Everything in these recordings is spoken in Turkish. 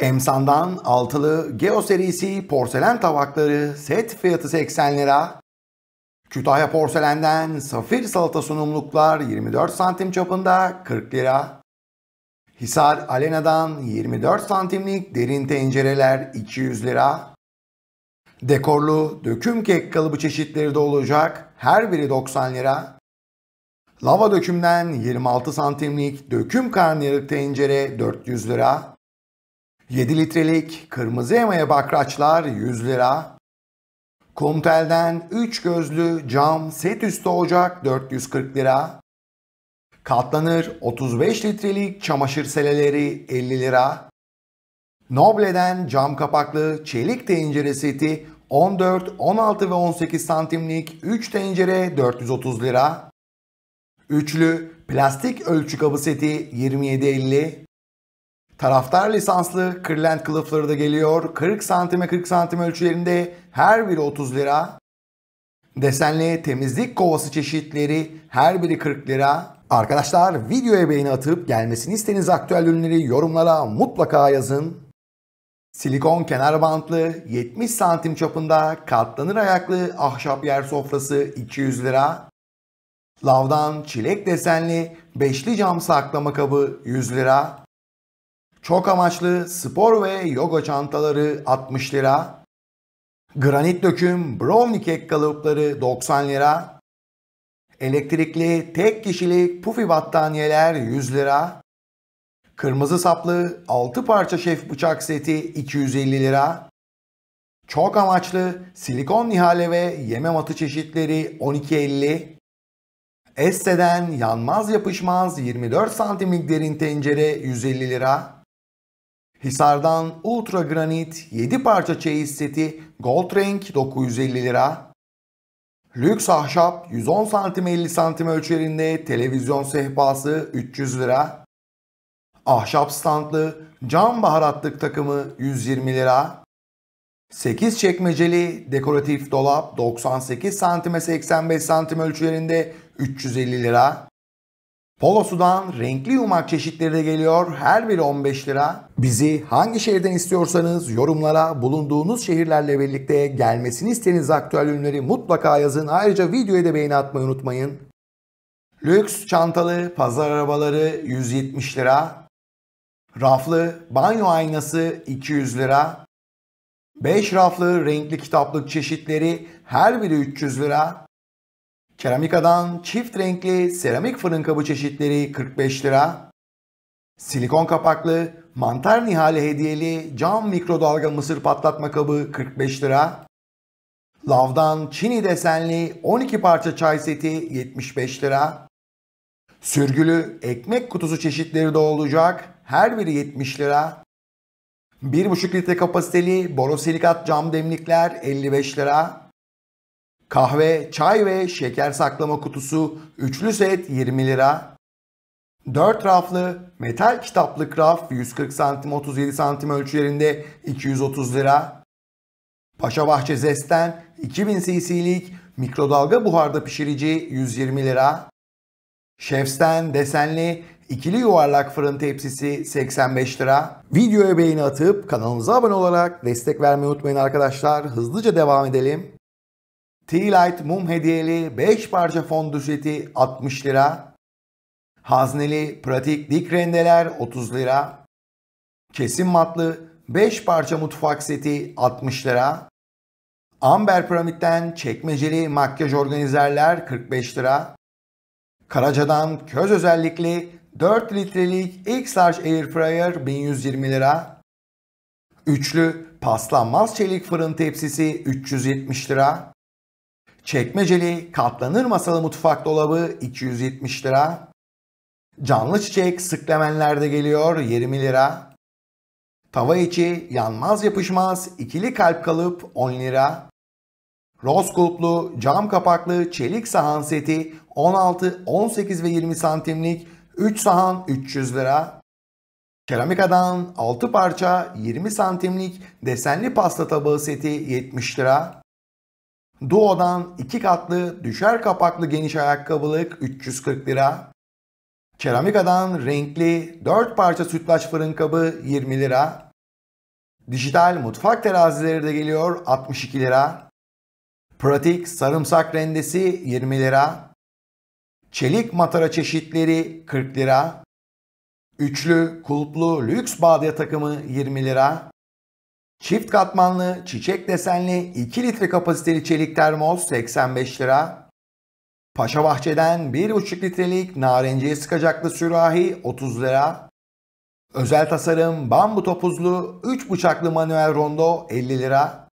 Emsan'dan altılı Geo serisi porselen tabakları set fiyatı 80 lira. Kütahya porselenden safir salata sunumluklar 24 santim çapında 40 lira. Hisar Alena'dan 24 santimlik derin tencereler 200 lira. Dekorlu döküm kek kalıbı çeşitleri de olacak. Her biri 90 lira. Lava dökümden 26 santimlik döküm karnıyarık tencere 400 lira. 7 litrelik kırmızı emaya bakraçlar 100 lira. Komtel'den 3 gözlü cam set üstü ocak 440 lira. Katlanır 35 litrelik çamaşır seleleri 50 lira. Noble'den cam kapaklı çelik tencere seti 14, 16 ve 18 santimlik 3 tencere 430 lira. Üçlü plastik ölçü kabı seti 27.50. Taraftar lisanslı Kirland kılıfları da geliyor. 40 santime 40 santim ölçülerinde her biri 30 lira. Desenli temizlik kovası çeşitleri her biri 40 lira. Arkadaşlar videoya beğeni atıp gelmesini istediğiniz aktüel ürünleri yorumlara mutlaka yazın. Silikon kenar bantlı 70 santim çapında katlanır ayaklı ahşap yer sofrası 200 lira. Lavdan çilek desenli beşli cam saklama kabı 100 lira. Çok amaçlı spor ve yoga çantaları 60 lira. Granit döküm brownie kek kalıpları 90 lira. Elektrikli tek kişilik pufi battaniyeler 100 lira. Kırmızı saplı 6 parça şef bıçak seti 250 lira. Çok amaçlı silikon nihale ve yeme matı çeşitleri 12.50. Esse'den yanmaz yapışmaz 24 santimlik derin tencere 150 lira. Hisar'dan Ultra Granit 7 parça çeyiz seti Gold Renk 950 lira. Lüks ahşap 110 cm 50 cm ölçülerinde televizyon sehpası 300 lira. Ahşap standlı cam baharatlık takımı 120 lira. 8 çekmeceli dekoratif dolap 98 santime 85 cm ölçülerinde 350 lira. Polo sudan renkli yumak çeşitleri de geliyor. Her biri 15 lira. Bizi hangi şehirden istiyorsanız yorumlara bulunduğunuz şehirlerle birlikte gelmesini istediğiniz aktüel ürünleri mutlaka yazın. Ayrıca videoya da beğeni atmayı unutmayın. Lüks çantalı pazar arabaları 170 lira. Raflı banyo aynası 200 lira. 5 raflı renkli kitaplık çeşitleri her biri 300 lira. Keramikadan çift renkli seramik fırın kabı çeşitleri 45 lira. Silikon kapaklı mantar nihale hediyeli cam mikrodalga mısır patlatma kabı 45 lira. Lavdan çini desenli 12 parça çay seti 75 lira. Sürgülü ekmek kutusu çeşitleri de olacak. Her biri 70 lira. 1,5 litre kapasiteli borosilikat cam demlikler 55 lira. Kahve, çay ve şeker saklama kutusu üçlü set 20 lira. 4 raflı metal kitaplık raf 140 santim 37 santim ölçülerinde 230 lira. Paşa Bahçe Zest'ten 2000 cc'lik mikrodalga buharda pişirici 120 lira. Şefsten desenli ikili yuvarlak fırın tepsisi 85 lira. Videoya beğeni atıp kanalımıza abone olarak destek vermeyi unutmayın arkadaşlar. Hızlıca devam edelim. T-Light mum hediyeli 5 parça fondü seti 60 lira. Hazneli pratik dik rendeler 30 lira. Kesim matlı 5 parça mutfak seti 60 lira. Amber Piramit'ten çekmeceli makyaj organizerler 45 lira. Karaca'dan köz özellikli 4 litrelik X-Large Air Fryer 1120 lira. Üçlü paslanmaz çelik fırın tepsisi 370 lira. Çekmeceli katlanır masalı mutfak dolabı 270 lira. Canlı çiçek sıklemenlerde geliyor 20 lira. Tava içi yanmaz yapışmaz ikili kalp kalıp 10 lira. Roz kulplu cam kapaklı çelik sahan seti 16, 18 ve 20 santimlik 3 sahan 300 lira. Keramikadan 6 parça 20 santimlik desenli pasta tabağı seti 70 lira. Duo'dan 2 katlı düşer kapaklı geniş ayakkabılık 340 lira. Keramika'dan renkli 4 parça sütlaç fırın kabı 20 lira. Dijital mutfak terazileri de geliyor 62 lira. Pratik sarımsak rendesi 20 lira. Çelik matara çeşitleri 40 lira. Üçlü kulplu lüks badya takımı 20 lira. Çift katmanlı, çiçek desenli 2 litre kapasiteli çelik termos 85 lira. Paşa Bahçe'den 1,5 litrelik narenciye sıkacaklı sürahi 30 lira. Özel tasarım bambu topuzlu 3 bıçaklı manuel rondo 50 lira.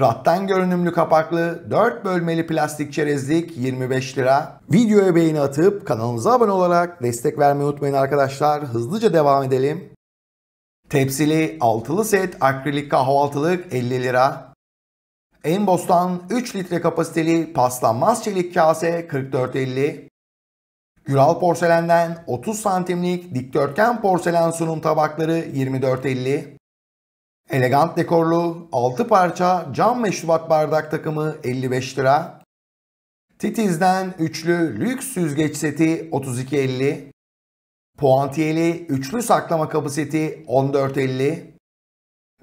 Rattan görünümlü kapaklı 4 bölmeli plastik çerezlik 25 lira. Videoya beğeni atıp kanalımıza abone olarak destek vermeyi unutmayın arkadaşlar. Hızlıca devam edelim. Tepsili altılı set akrilik kahvaltılık 50 lira. Embos'tan 3 litre kapasiteli paslanmaz çelik kase 44.50. Güral porselenden 30 santimlik dikdörtgen porselen sunum tabakları 24.50. Elegant dekorlu 6 parça cam meşrubat bardak takımı 55 lira. Titiz'den üçlü lüks süzgeç seti 32.50. Puantiyeli üçlü saklama kapı seti 14.50.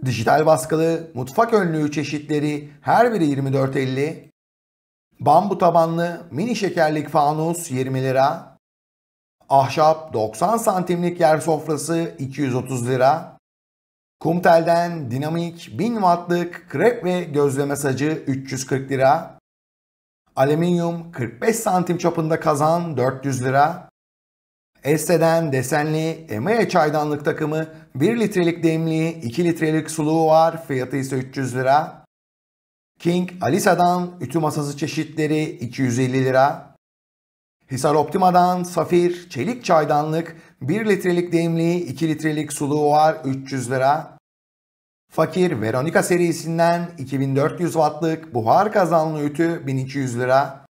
Dijital baskılı mutfak önlüğü çeşitleri her biri 24.50. Bambu tabanlı mini şekerlik fanus 20 lira. Ahşap 90 santimlik yer sofrası 230 lira. Kum telden dinamik 1000 wattlık krep ve gözleme sacı 340 lira. Alüminyum 45 santim çapında kazan 400 lira. Este'den desenli Emaya çaydanlık takımı 1 litrelik demliği 2 litrelik suluğu var. Fiyatı ise 300 lira. King Alisa'dan ütü masası çeşitleri 250 lira. Hisar Optima'dan Safir çelik çaydanlık 1 litrelik demliği 2 litrelik suluğu var 300 lira. Fakir Veronica serisinden 2400 wattlık buhar kazanlı ütü 1200 lira.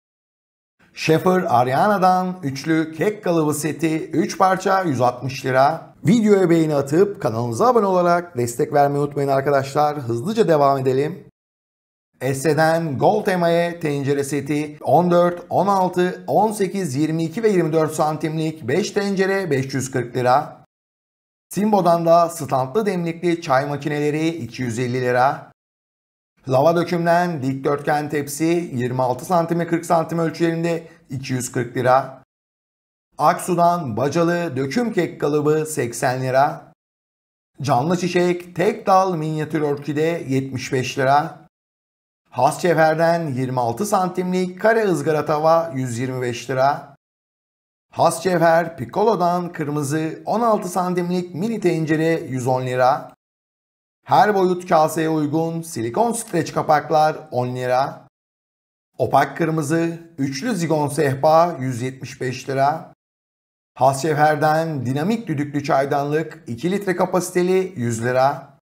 Şefir Ariana'dan üçlü kek kalıbı seti 3 parça 160 lira. Videoya beğeni atıp kanalımıza abone olarak destek vermeyi unutmayın arkadaşlar. Hızlıca devam edelim. Esse'den Gold Tema'ya tencere seti 14, 16, 18, 22 ve 24 santimlik 5 tencere 540 lira. Simbo'dan da standlı demlikli çay makineleri 250 lira. Lava dökümden dikdörtgen tepsi 26 santime 40 santim ölçülerinde 240 lira. Aksu'dan bacalı döküm kek kalıbı 80 lira. Canlı çiçek tek dal minyatür orkide 75 lira. Has çeferden 26 santimlik kare ızgara tava 125 lira. Has çefer Piccolo'dan kırmızı 16 santimlik mini tencere 110 lira. Her boyut kaseye uygun silikon streç kapaklar 10 lira. Opak kırmızı, üçlü zigon sehpa 175 lira. Has dinamik düdüklü çaydanlık 2 litre kapasiteli 100 lira.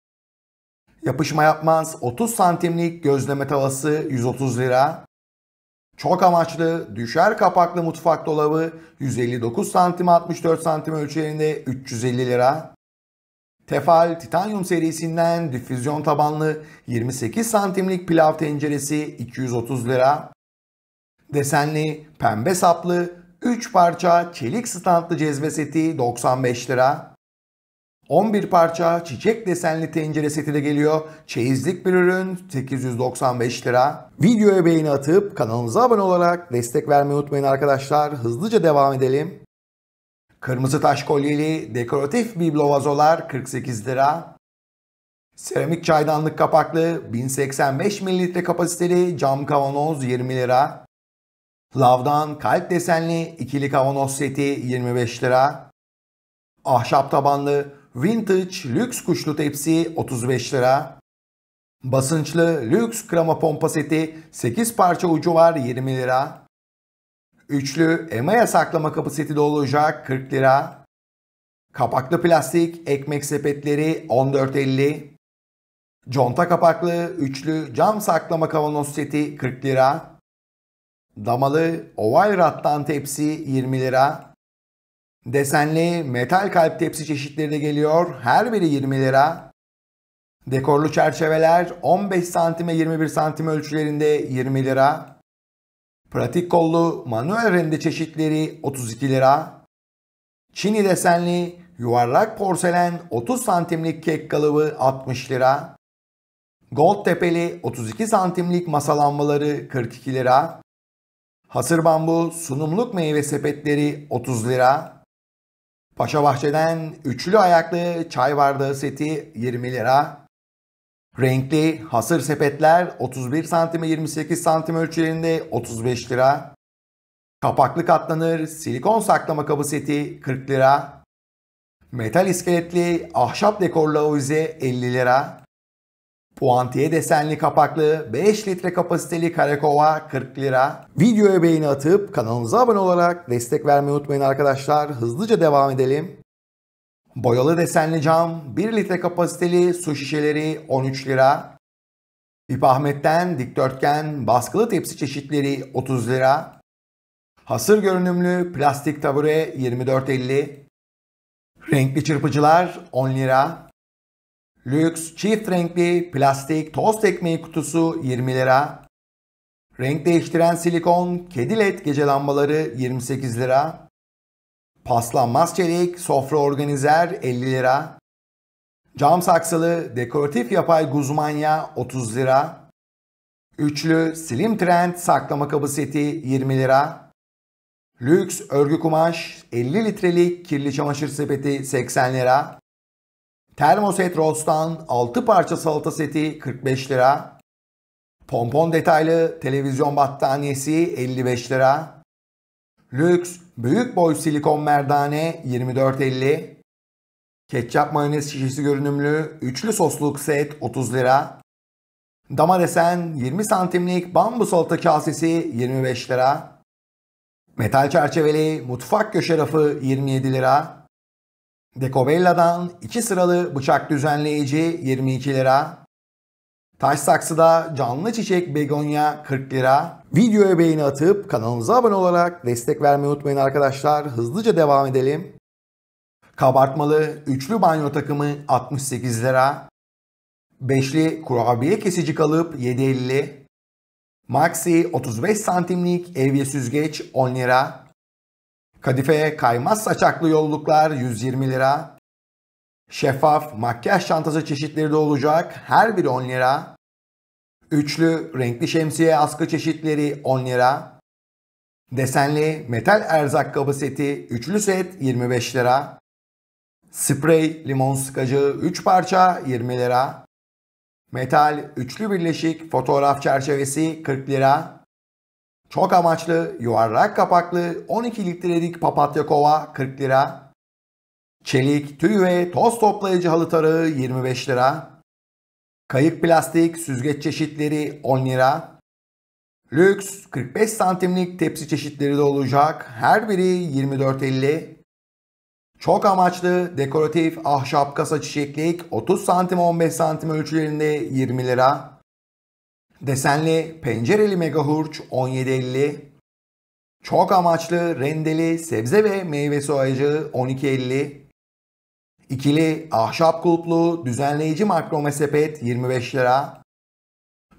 Yapışma yapmaz 30 santimlik gözleme tavası 130 lira. Çok amaçlı düşer kapaklı mutfak dolabı 159 santim 64 santim ölçülerinde 350 lira. Tefal titanyum serisinden difüzyon tabanlı 28 santimlik pilav tenceresi 230 lira. Desenli pembe saplı 3 parça çelik standlı cezve seti 95 lira. 11 parça çiçek desenli tencere seti de geliyor. Çeyizlik bir ürün 895 lira. Videoya beğeni atıp kanalımıza abone olarak destek vermeyi unutmayın arkadaşlar. Hızlıca devam edelim. Kırmızı taş kolyeli dekoratif biblo vazolar 48 lira. Seramik çaydanlık kapaklı 1085 ml kapasiteli cam kavanoz 20 lira. Lavdan kalp desenli ikili kavanoz seti 25 lira. Ahşap tabanlı vintage lüks kuşlu tepsi 35 lira. Basınçlı lüks krema pompa seti 8 parça ucu var 20 lira. Üçlü saklama ema seti kapasiteli olacak 40 lira. Kapaklı plastik ekmek sepetleri 14.50. Conta kapaklı üçlü cam saklama kavanoz seti 40 lira. Damalı oval rattan tepsi 20 lira. Desenli metal kalp tepsi çeşitleri de geliyor. Her biri 20 lira. Dekorlu çerçeveler 15 santime 21 santim ölçülerinde 20 lira. Pratik kollu manuel rende çeşitleri 32 lira. Çini desenli yuvarlak porselen 30 santimlik kek kalıbı 60 lira. Gold tepeli 32 santimlik masa lambaları 42 lira. Hasır bambu sunumluk meyve sepetleri 30 lira. Paşa Bahçe'den üçlü ayaklı çay bardağı seti 20 lira. Renkli hasır sepetler 31 santime 28 santim ölçülerinde 35 lira. Kapaklı katlanır silikon saklama kabı seti 40 lira. Metal iskeletli ahşap dekorlu avize 50 lira. Puantiye desenli kapaklı 5 litre kapasiteli karekova 40 lira. Videoya beğeni atıp kanalımıza abone olarak destek vermeyi unutmayın arkadaşlar. Hızlıca devam edelim. Boyalı desenli cam 1 litre kapasiteli su şişeleri 13 lira. İpahmet'ten dikdörtgen baskılı tepsi çeşitleri 30 lira. Hasır görünümlü plastik tabure 24.50. Renkli çırpıcılar 10 lira. Lüks çift renkli plastik tost ekmeği kutusu 20 lira. Renk değiştiren silikon kedi led gece lambaları 28 lira paslanmaz çelik, sofra organizer 50 lira, cam saksılı dekoratif yapay guzmanya 30 lira, üçlü slim trend saklama kabı seti 20 lira, lüks örgü kumaş 50 litrelik kirli çamaşır sepeti 80 lira, termoset rostan 6 parça salata seti 45 lira, pompon detaylı televizyon battaniyesi 55 lira, lüks Büyük boy silikon merdane 24.50. Ketçap mayonez şişesi görünümlü üçlü sosluk set 30 lira. Dama desen 20 santimlik bambu salata kasesi 25 lira. Metal çerçeveli mutfak köşe rafı 27 lira. Decobella'dan 2 sıralı bıçak düzenleyici 22 lira. Taş saksıda canlı çiçek begonya 40 lira. Videoya beğeni atıp kanalımıza abone olarak destek vermeyi unutmayın arkadaşlar. Hızlıca devam edelim. Kabartmalı üçlü banyo takımı 68 lira. Beşli kurabiye kesici kalıp 7.50. Maxi 35 santimlik evye süzgeç 10 lira. Kadife kaymaz saçaklı yolluklar 120 lira şeffaf makyaj çantası çeşitleri de olacak. Her biri 10 lira. Üçlü renkli şemsiye askı çeşitleri 10 lira. Desenli metal erzak kabı seti üçlü set 25 lira. Sprey limon sıkacı 3 parça 20 lira. Metal üçlü birleşik fotoğraf çerçevesi 40 lira. Çok amaçlı yuvarlak kapaklı 12 litrelik papatya kova 40 lira. Çelik, tüy ve toz toplayıcı halı tarağı 25 lira. Kayık plastik süzgeç çeşitleri 10 lira. Lüks 45 santimlik tepsi çeşitleri de olacak. Her biri 24.50. Çok amaçlı dekoratif ahşap kasa çiçeklik 30 santim 15 santim ölçülerinde 20 lira. Desenli pencereli mega hurç 17.50. Çok amaçlı rendeli sebze ve meyve soğacı 12.50. İkili ahşap kulplu düzenleyici makro mesepet 25 lira.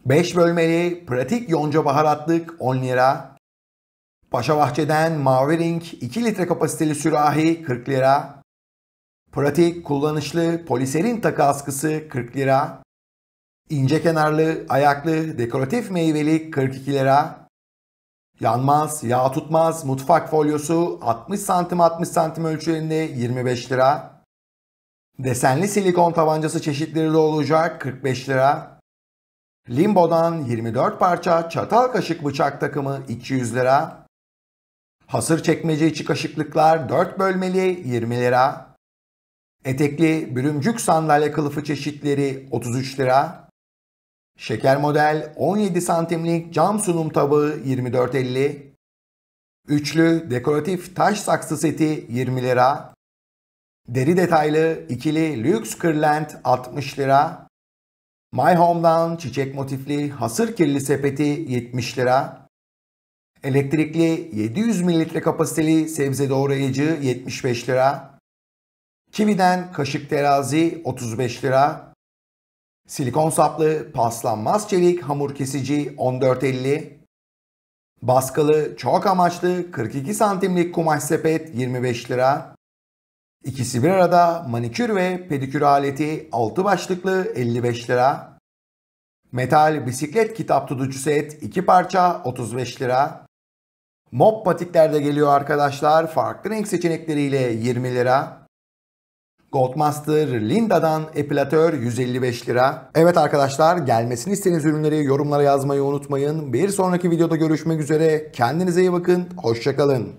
5 bölmeli pratik yonca baharatlık 10 lira. Paşa Bahçe'den Mavi Ring 2 litre kapasiteli sürahi 40 lira. Pratik kullanışlı poliserin takı askısı 40 lira. İnce kenarlı, ayaklı, dekoratif meyveli 42 lira. Yanmaz, yağ tutmaz mutfak folyosu 60 santim 60 santim ölçülerinde 25 lira. Desenli silikon tabancası çeşitleri de olacak 45 lira. Limbo'dan 24 parça çatal kaşık bıçak takımı 200 lira. Hasır çekmece içi kaşıklıklar 4 bölmeli 20 lira. Etekli bürümcük sandalye kılıfı çeşitleri 33 lira. Şeker model 17 santimlik cam sunum tabağı 24.50. Üçlü dekoratif taş saksı seti 20 lira. Deri detaylı ikili lüks kırlent 60 lira. My Home'dan çiçek motifli hasır kirli sepeti 70 lira. Elektrikli 700 mililitre kapasiteli sebze doğrayıcı 75 lira. Kividen kaşık terazi 35 lira. Silikon saplı paslanmaz çelik hamur kesici 14.50. Baskılı çok amaçlı 42 santimlik kumaş sepet 25 lira. İkisi bir arada manikür ve pedikür aleti 6 başlıklı 55 lira. Metal bisiklet kitap tutucu set 2 parça 35 lira. Mop patikler de geliyor arkadaşlar. Farklı renk seçenekleriyle 20 lira. Goldmaster Linda'dan epilatör 155 lira. Evet arkadaşlar gelmesini istediğiniz ürünleri yorumlara yazmayı unutmayın. Bir sonraki videoda görüşmek üzere. Kendinize iyi bakın. Hoşçakalın.